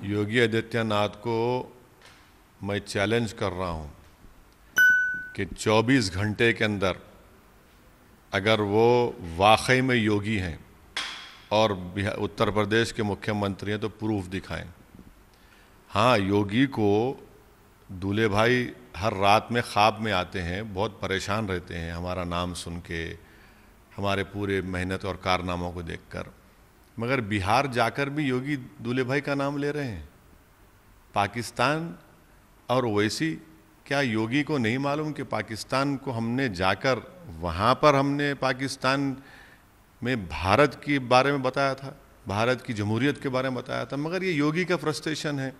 योगी आदित्यनाथ को मैं चैलेंज कर रहा हूँ कि 24 घंटे के अंदर अगर वो वाकई में योगी हैं और उत्तर प्रदेश के मुख्यमंत्री हैं तो प्रूफ दिखाएं हाँ योगी को दूल्हे भाई हर रात में ख्वाब में आते हैं बहुत परेशान रहते हैं हमारा नाम सुन के हमारे पूरे मेहनत और कारनामों को देखकर मगर बिहार जाकर भी योगी दूल्हे भाई का नाम ले रहे हैं पाकिस्तान और वैसी क्या योगी को नहीं मालूम कि पाकिस्तान को हमने जाकर वहाँ पर हमने पाकिस्तान में भारत के बारे में बताया था भारत की जमहूरियत के बारे में बताया था मगर ये योगी का फ्रस्ट्रेशन है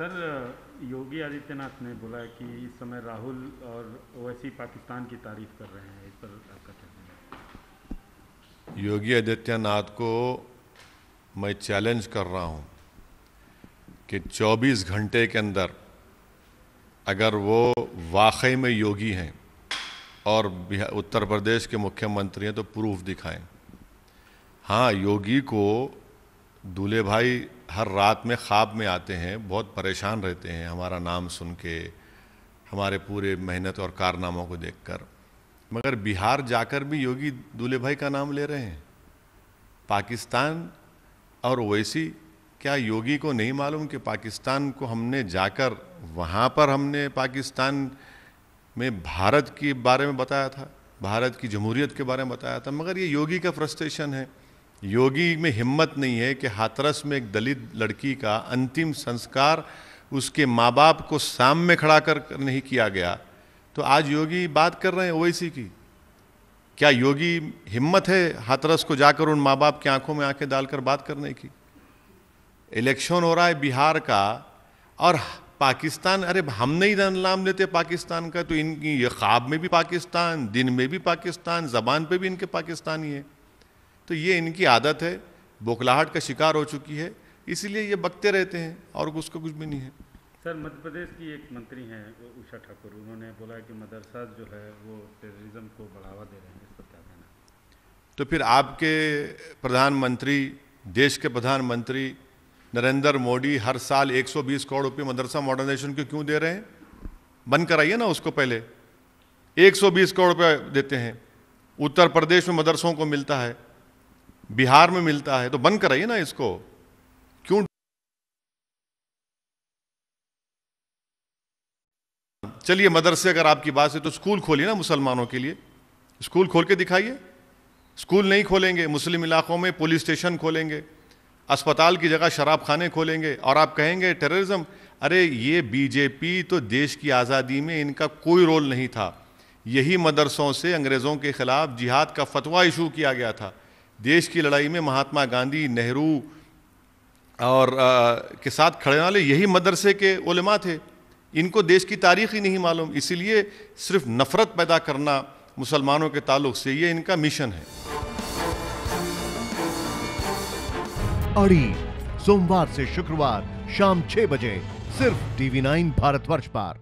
सर योगी आदित्यनाथ ने बोला कि इस समय राहुल और ओवैसी पाकिस्तान की तारीफ कर रहे हैं इस पर आपका क्या कहना योगी आदित्यनाथ को मैं चैलेंज कर रहा हूँ कि 24 घंटे के अंदर अगर वो वाकई में योगी हैं और उत्तर प्रदेश के मुख्यमंत्री हैं तो प्रूफ दिखाएं हाँ योगी को दूल्हे भाई हर रात में ख्वाब में आते हैं बहुत परेशान रहते हैं हमारा नाम सुन के हमारे पूरे मेहनत और कारनामों को देखकर मगर बिहार जाकर भी योगी दूल्हे भाई का नाम ले रहे हैं पाकिस्तान और वैसी क्या योगी को नहीं मालूम कि पाकिस्तान को हमने जाकर वहाँ पर हमने पाकिस्तान में भारत के बारे में बताया था भारत की जमहूरियत के बारे में बताया था मगर ये योगी का फ्रस्ट्रेशन है योगी में हिम्मत नहीं है कि हाथरस में एक दलित लड़की का अंतिम संस्कार उसके माँ बाप को सामने खड़ा कर नहीं किया गया तो आज योगी बात कर रहे हैं ओवैसी की क्या योगी हिम्मत है हाथरस को जाकर उन माँ बाप की आंखों में आंखें डालकर बात करने की इलेक्शन हो रहा है बिहार का और पाकिस्तान अरे हम नहीं नाम लेते पाकिस्तान का तो इनकी ये ख्वाब में भी पाकिस्तान दिन में भी पाकिस्तान जबान पे भी इनके पाकिस्तानी है तो ये इनकी आदत है बोखलाहट का शिकार हो चुकी है इसीलिए ये बकते रहते हैं और उसका कुछ भी नहीं है सर मध्य प्रदेश की एक मंत्री हैं उषा ठाकुर उन्होंने बोला कि मदरसा जो है वो टेररिज्म को बढ़ावा दे रहे हैं इस पर क्या कहना तो फिर आपके प्रधानमंत्री देश के प्रधानमंत्री नरेंद्र मोदी हर साल 120 करोड़ रुपये मदरसा मॉडर्नाइजेशन को क्यों दे रहे हैं बंद कराइए ना उसको पहले 120 करोड़ रुपये देते हैं उत्तर प्रदेश में मदरसों को मिलता है बिहार में मिलता है तो बंद कराइए ना इसको क्यों चलिए मदरसे अगर आपकी बात है तो स्कूल खोलिए ना मुसलमानों के लिए स्कूल खोल के दिखाइए स्कूल नहीं खोलेंगे मुस्लिम इलाकों में पुलिस स्टेशन खोलेंगे अस्पताल की जगह शराब खाने खोलेंगे और आप कहेंगे टेररिज्म अरे ये बीजेपी तो देश की आज़ादी में इनका कोई रोल नहीं था यही मदरसों से अंग्रेज़ों के ख़िलाफ़ जिहाद का फतवा इशू किया गया था देश की लड़ाई में महात्मा गांधी नेहरू और आ, के साथ खड़े वाले यही मदरसे के उलमा थे इनको देश की तारीख ही नहीं मालूम इसीलिए सिर्फ नफ़रत पैदा करना मुसलमानों के ताल्लुक से ये इनका मिशन है अड़ी सोमवार से शुक्रवार शाम छह बजे सिर्फ टीवी नाइन भारतवर्ष पर